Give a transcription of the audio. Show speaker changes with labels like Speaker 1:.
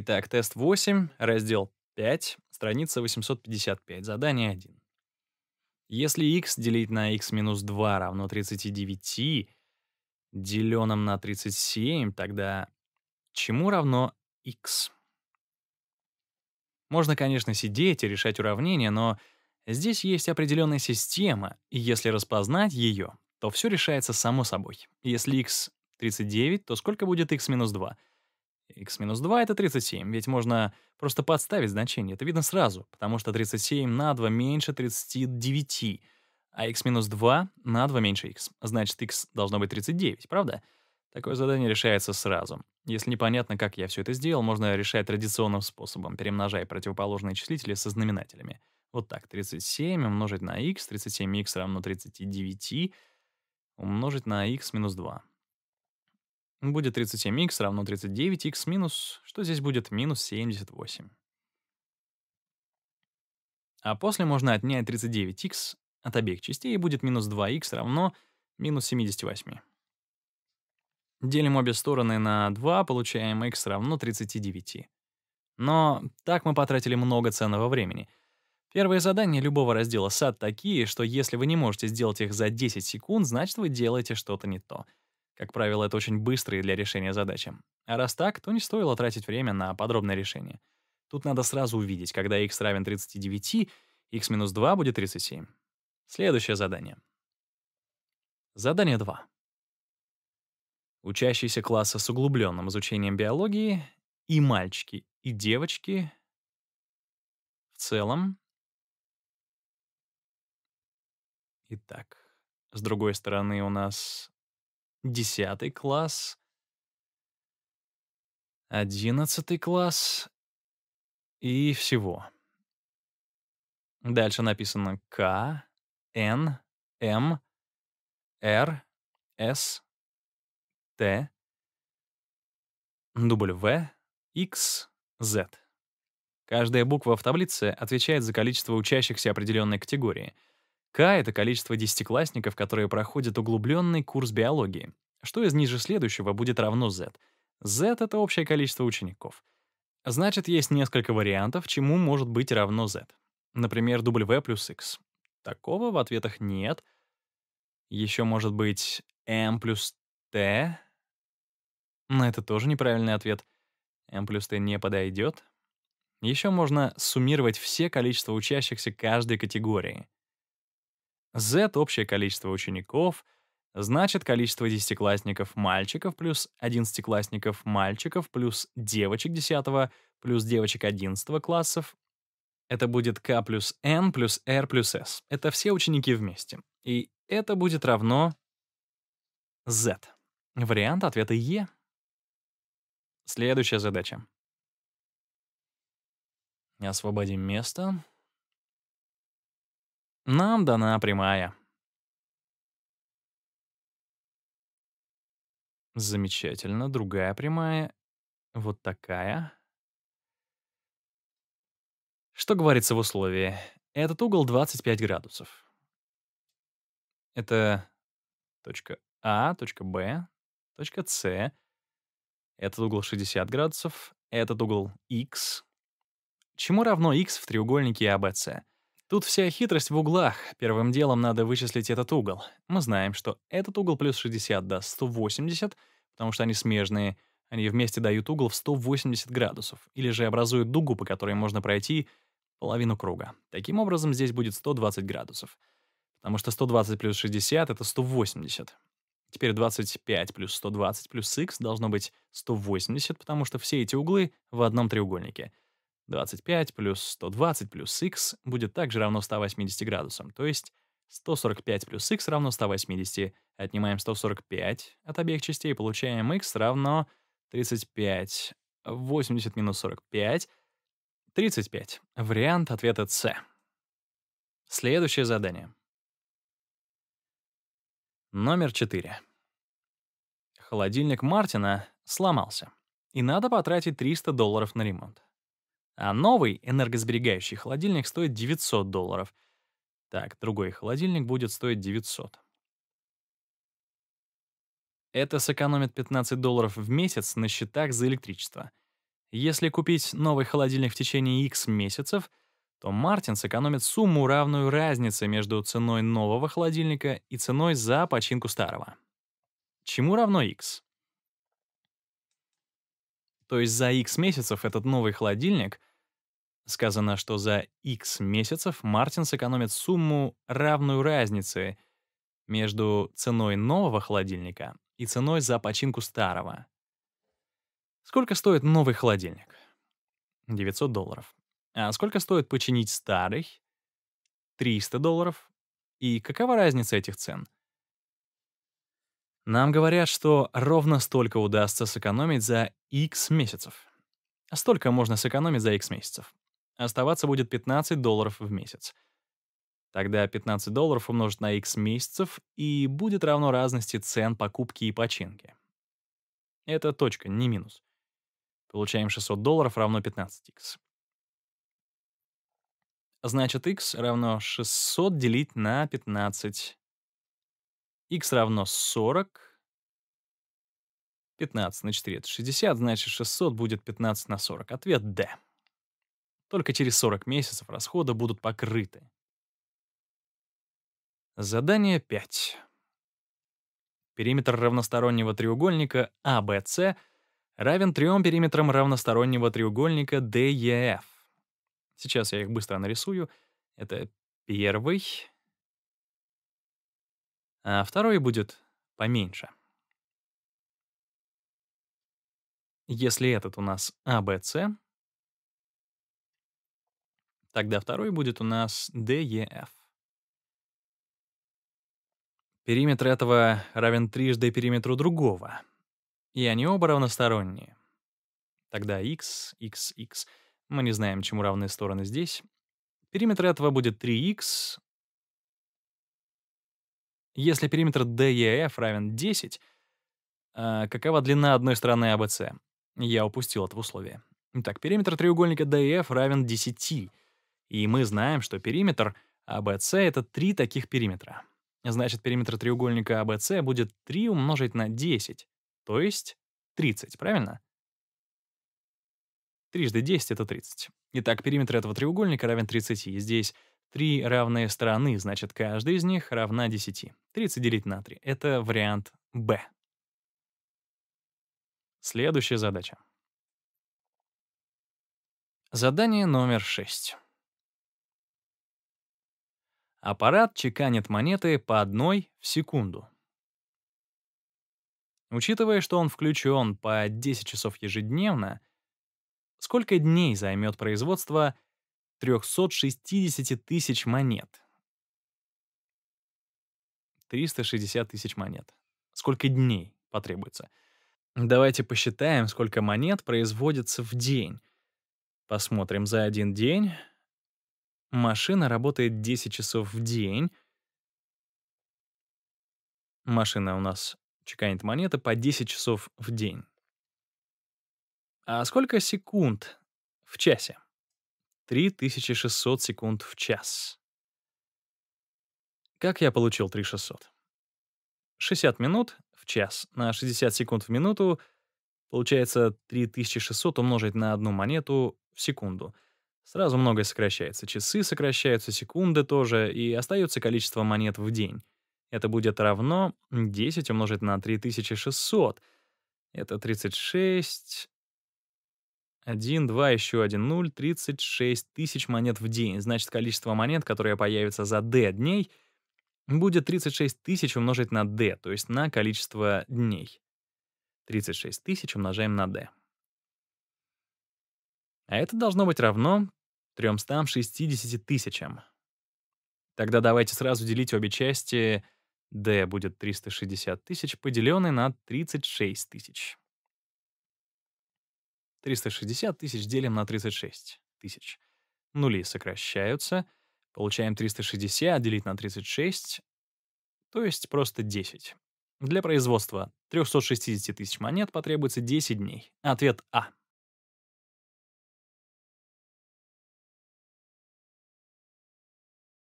Speaker 1: Итак, тест 8, раздел 5, страница 855, задание 1. Если x делить на x минус 2 равно 39, деленным на 37, тогда чему равно x? Можно, конечно, сидеть и решать уравнение, но здесь есть определенная система, и если распознать ее, то все решается само собой. Если x 39, то сколько будет x минус 2? x-2 — это 37, ведь можно просто подставить значение, это видно сразу, потому что 37 на 2 меньше 39, а x-2 на 2 меньше x, значит, x должно быть 39, правда? Такое задание решается сразу. Если непонятно, как я все это сделал, можно решать традиционным способом, перемножая противоположные числители со знаменателями. Вот так, 37 умножить на x, 37x равно 39, умножить на x минус 2. Ну, будет 37х равно 39х минус, что здесь будет минус 78. А после можно отнять 39х от обеих частей, и будет минус 2х равно минус 78. Делим обе стороны на 2, получаем x равно 39. Но так мы потратили много ценного времени. Первые задания любого раздела SAT такие, что если вы не можете сделать их за 10 секунд, значит вы делаете что-то не то — как правило, это очень быстрые для решения задачи. А раз так, то не стоило тратить время на подробное решение. Тут надо сразу увидеть, когда x равен 39, x минус 2 будет 37. Следующее задание. Задание 2. Учащиеся класса с углубленным изучением биологии и мальчики, и девочки в целом. Итак, с другой стороны у нас десятый класс, одиннадцатый класс и всего. Дальше написано К, Н, М, Р, С, Т, W, X, Z. Каждая буква в таблице отвечает за количество учащихся определенной категории — к — это количество десятиклассников, которые проходят углубленный курс биологии, что из ниже следующего будет равно Z. Z — это общее количество учеников. Значит, есть несколько вариантов, чему может быть равно Z. Например, W плюс X. Такого в ответах нет. Еще может быть M плюс T. Но это тоже неправильный ответ. M плюс T не подойдет. Еще можно суммировать все количество учащихся каждой категории. Z — общее количество учеников, значит, количество десятиклассников мальчиков плюс одиннадцатиклассников мальчиков плюс девочек десятого плюс девочек одиннадцатого классов. Это будет K плюс N плюс R плюс S. Это все ученики вместе. И это будет равно Z. Вариант ответа Е. E. Следующая задача. Освободим место. Нам дана прямая. Замечательно, другая прямая. Вот такая. Что говорится в условии? Этот угол 25 градусов. Это точка А, точка Б, точка С. Этот угол 60 градусов, этот угол X. Чему равно X в треугольнике ABC? А Тут вся хитрость в углах. Первым делом надо вычислить этот угол. Мы знаем, что этот угол плюс 60 даст 180, потому что они смежные. Они вместе дают угол в 180 градусов, или же образуют дугу, по которой можно пройти половину круга. Таким образом, здесь будет 120 градусов, потому что 120 плюс 60 — это 180. Теперь 25 плюс 120 плюс x должно быть 180, потому что все эти углы в одном треугольнике — 25 плюс 120 плюс x будет также равно 180 градусам, то есть 145 плюс x равно 180. Отнимаем 145 от обеих частей, получаем x равно 35. 80 минус 45 — 35. Вариант ответа С. Следующее задание. Номер 4. Холодильник Мартина сломался, и надо потратить 300 долларов на ремонт а новый энергосберегающий холодильник стоит 900 долларов. Так, другой холодильник будет стоить 900. Это сэкономит 15 долларов в месяц на счетах за электричество. Если купить новый холодильник в течение X месяцев, то Мартин сэкономит сумму, равную разнице между ценой нового холодильника и ценой за починку старого. Чему равно X? То есть за X месяцев этот новый холодильник Сказано, что за X месяцев Мартин сэкономит сумму, равную разнице между ценой нового холодильника и ценой за починку старого. Сколько стоит новый холодильник? 900 долларов. А сколько стоит починить старый? 300 долларов. И какова разница этих цен? Нам говорят, что ровно столько удастся сэкономить за X месяцев. А столько можно сэкономить за X месяцев. Оставаться будет 15 долларов в месяц. Тогда 15 долларов умножить на x месяцев и будет равно разности цен покупки и починки. Это точка, не минус. Получаем 600 долларов равно 15x. Значит, x равно 600 делить на 15. x равно 40. 15 на 4 — это 60, значит, 600 будет 15 на 40. Ответ — да. Только через 40 месяцев расходы будут покрыты. Задание 5. Периметр равностороннего треугольника ABC а равен трем периметрам равностороннего треугольника DEF. Сейчас я их быстро нарисую. Это первый, а второй будет поменьше. Если этот у нас ABC, а Тогда второй будет у нас DEF. Периметр этого равен трижды периметру другого, и они оба равносторонние. Тогда x, x, x. Мы не знаем, чему равны стороны здесь. Периметр этого будет 3x. Если периметр DEF равен 10, а, какова длина одной стороны ABC? А Я упустил это условие. Итак, периметр треугольника DEF равен 10. И мы знаем, что периметр АБС — это три таких периметра. Значит, периметр треугольника АБС будет 3 умножить на 10, то есть 30, правильно? Трижды 10 — это 30. Итак, периметр этого треугольника равен 30. Здесь три равные стороны, значит, каждая из них равна 10. 30 делить на 3 — это вариант Б. Следующая задача. Задание номер 6. Аппарат чеканит монеты по одной в секунду. Учитывая, что он включен по 10 часов ежедневно, сколько дней займет производство 360 тысяч монет? 360 тысяч монет. Сколько дней потребуется? Давайте посчитаем, сколько монет производится в день. Посмотрим за один день. Машина работает 10 часов в день. Машина у нас чеканит монеты по 10 часов в день. А сколько секунд в часе? 3600 секунд в час. Как я получил 3600? 60 минут в час на 60 секунд в минуту получается 3600 умножить на одну монету в секунду — Сразу многое сокращается. Часы сокращаются, секунды тоже, и остается количество монет в день. Это будет равно 10 умножить на 3600. Это 36... 1, 2, еще 1, 0, 36 тысяч монет в день. Значит, количество монет, которое появится за d дней, будет 36 тысяч умножить на d, то есть на количество дней. 36 тысяч умножаем на d. А это должно быть равно 360 тысячам. Тогда давайте сразу делить обе части. D будет 360 тысяч, поделенный на 36 тысяч. 360 тысяч делим на 36 тысяч. Нули сокращаются. Получаем 360 делить на 36, то есть просто 10. Для производства 360 тысяч монет потребуется 10 дней. Ответ А.